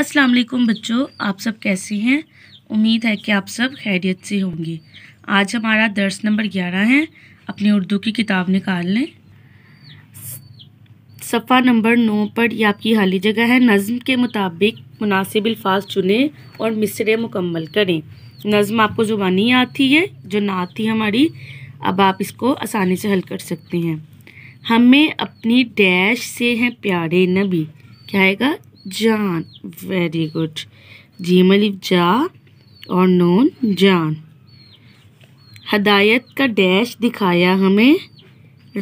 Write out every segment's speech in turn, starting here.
अस्सलाम वालेकुम बच्चों आप सब कैसे हैं उम्मीद है कि आप सब खैरियत से होंगे आज हमारा दर्स नंबर ग्यारह है अपनी उर्दू की किताब निकाल लें सफ़ा नंबर नौ पर यह आपकी खाली जगह है नज़म के मुताबिक मुनासिब अल्फाज चुनें और मिसरे मुकम्मल करें नज़म आपको ज़ुबानी याद थी जो नात थी हमारी अब आप इसको आसानी से हल कर सकते हैं हमें अपनी डैश से हैं प्यारे नबी क्या आएगा John. Very good. Jamal is जा और known जान हदायत का डैश दिखाया हमें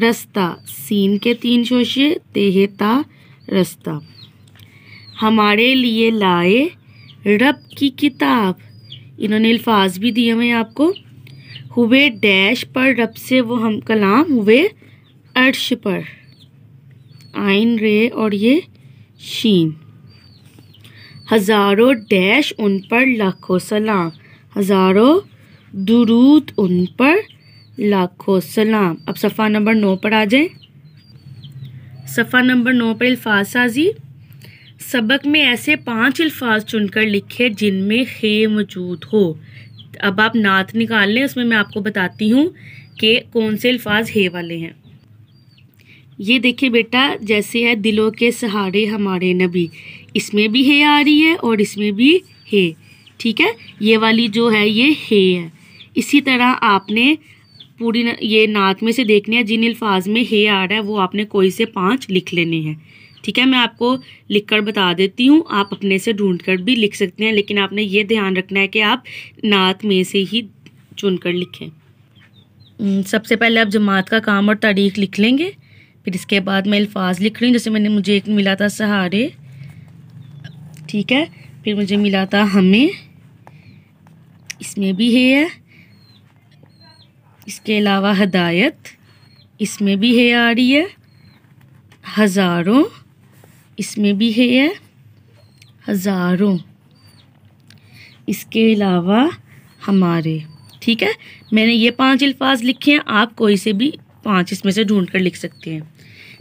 रास्ता सीन के तीन शोशे तेहता रास्ता हमारे लिए लाए रब की किताब इन्होंने अल्फाज भी दिए हमें आपको हुए डैश पर रब से वो हम कलाम हुए अर्श पर आइन रे और ये शीन हज़ारों डैश उन पर लाखों सलाम हज़ारों दुरूद उन पर लाखों सलाम अब सफ़ा नंबर नौ पर आ जाए सफ़ा नंबर नौ पर अल्फाज साजी सबक में ऐसे पांच अल्फाज चुनकर लिखे जिनमें खे मौजूद हो अब आप नात निकाल लें उसमें मैं आपको बताती हूँ कि कौन से अल्फाज हे वाले हैं ये देखिए बेटा जैसे है दिलों के सहारे हमारे नबी इसमें भी हे आ रही है और इसमें भी हे ठीक है ये वाली जो है ये हे है इसी तरह आपने पूरी न, ये नात में से देखनी है जिन अल्फाज में हे आ रहा है वो आपने कोई से पाँच लिख लेने हैं ठीक है मैं आपको लिख कर बता देती हूँ आप अपने से ढूंढ कर भी लिख सकते हैं लेकिन आपने ये ध्यान रखना है कि आप नात में से ही चुन कर लिखें सबसे पहले आप जमात का काम और तारीख लिख लेंगे फिर इसके बाद मैं अल्फाज लिख रही हूँ जैसे मैंने मुझे एक मिला था सहारे ठीक है फिर मुझे मिला था हमें इसमें भी है इसके अलावा हदायत इसमें भी है आ रही है हज़ारों इसमें भी है हज़ारों इसके अलावा हमारे ठीक है मैंने ये पांच अल्फाज लिखे हैं आप कोई से भी पांच इसमें से ढूंढ कर लिख सकते हैं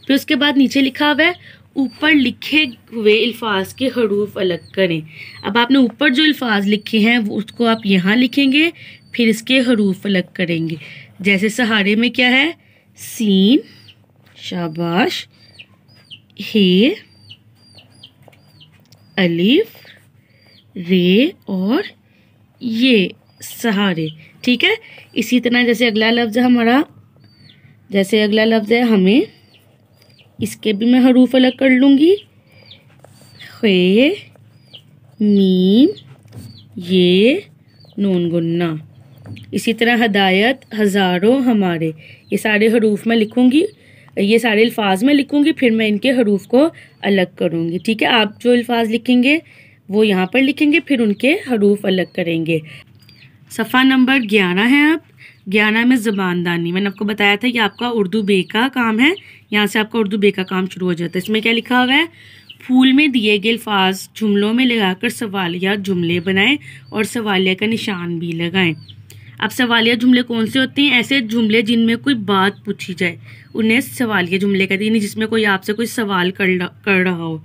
फिर उसके बाद नीचे लिखा हुआ है ऊपर लिखे हुए अल्फाज के हरूफ अलग करें अब आपने ऊपर जो अल्फाज लिखे हैं उसको आप यहाँ लिखेंगे फिर इसके हरूफ अलग करेंगे जैसे सहारे में क्या है सीन शाबाश हे अलीफ रे और ये सहारे ठीक है इसी तरह जैसे अगला लफ्ज़ हमारा जैसे अगला लफ्ज़ है हमें इसके भी मैं हरूफ अलग कर लूँगी खे मीम ये नून गुन्ना इसी तरह हदायत हज़ारों हमारे ये सारे हरूफ में लिखूँगी ये सारे अल्फाज में लिखूँगी फिर मैं इनके हरूफ को अलग करूँगी ठीक है आप जो अल्फाज लिखेंगे वो यहाँ पर लिखेंगे फिर उनके हरूफ अलग करेंगे सफ़ा नंबर ग्यारह है आप ग्यारह में ज़बानदानी मैंने आपको बताया था कि आपका उर्दू बे का काम है यहाँ से आपका उर्दू बे का काम शुरू हो जाता है इसमें क्या लिखा हुआ है फूल में दिए गए अल्फाज जुमलों में लगाकर सवालिया जुमले बनाएं और सवालिया का निशान भी लगाएं अब सवालिया जुमले कौन से होते हैं ऐसे जुमले जिनमें कोई बात पूछी जाए उन्हें सवालिया जुमले कहते हैं जिसमें कोई आपसे कोई सवाल कर रहा हो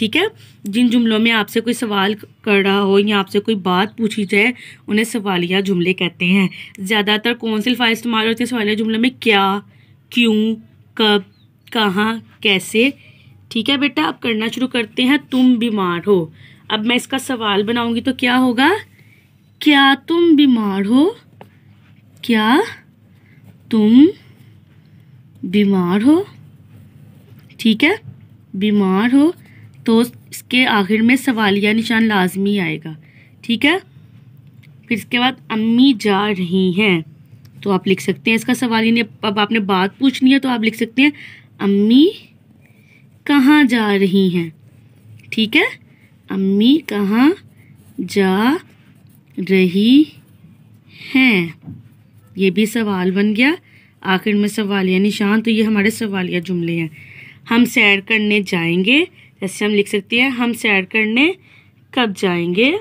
ठीक है जिन जुमलों में आपसे कोई सवाल कर रहा हो या आपसे कोई बात पूछी जाए उन्हें सवालिया जुमले कहते हैं ज़्यादातर कौन से लफाई इस्तेमाल होते हैं सवालिया जुमले में क्या क्यों कब कहाँ कैसे ठीक है बेटा आप करना शुरू करते हैं तुम बीमार हो अब मैं इसका सवाल बनाऊंगी तो क्या होगा क्या तुम बीमार हो क्या तुम बीमार हो ठीक है बीमार हो तो इसके आखिर में सवालिया निशान लाजमी आएगा ठीक है फिर इसके बाद अम्मी जा रही हैं तो आप लिख सकते हैं इसका सवाल ही नहीं अब आपने बात पूछनी है तो आप लिख सकते हैं अम्मी कहाँ जा रही हैं ठीक है अम्मी कहाँ जा रही हैं ये भी सवाल बन गया आखिर में सवालिया निशान तो ये हमारे सवालिया जुमले हैं हम सैर करने जाएंगे ऐसे हम लिख सकते हैं हम सैर करने कब जाएंगे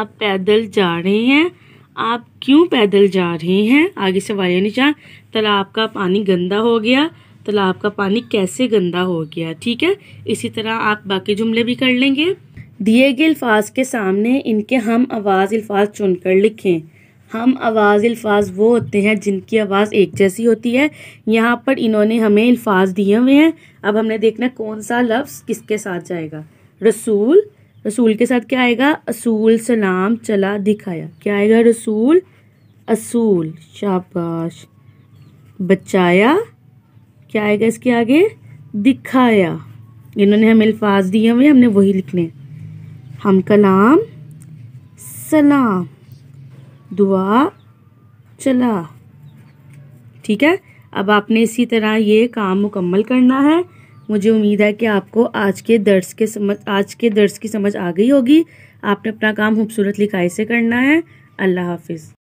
आप पैदल जा रहे हैं आप क्यों पैदल जा रहे हैं आगे सवाल निशान तालाब का पानी गंदा हो गया तालाब का पानी कैसे गंदा हो गया ठीक है इसी तरह आप बाकी जुमले भी कर लेंगे दिए गए अल्फाज के सामने इनके हम आवाज़ अल्फाज चुनकर लिखें हम आवाज़ अल्फाज वो होते हैं जिनकी आवाज़ एक जैसी होती है यहाँ पर इन्होंने हमें अल्फाज दिए हुए हैं अब हमने देखना कौन सा लफ्ज़ किसके साथ जाएगा रसूल रसूल के साथ क्या आएगा असूल सलाम चला दिखाया क्या आएगा रसूल असूल शाबाश बचाया क्या आएगा इसके आगे दिखाया इन्होंने हमें अल्फाज दिए हुए हमने वही लिखने हम कलाम सलाम दुआ चला ठीक है अब आपने इसी तरह ये काम मुकम्मल करना है मुझे उम्मीद है कि आपको आज के दर्स के समझ आज के दर्स की समझ आ गई होगी आपने अपना काम खूबसूरत लिखाई से करना है अल्लाह हाफिज़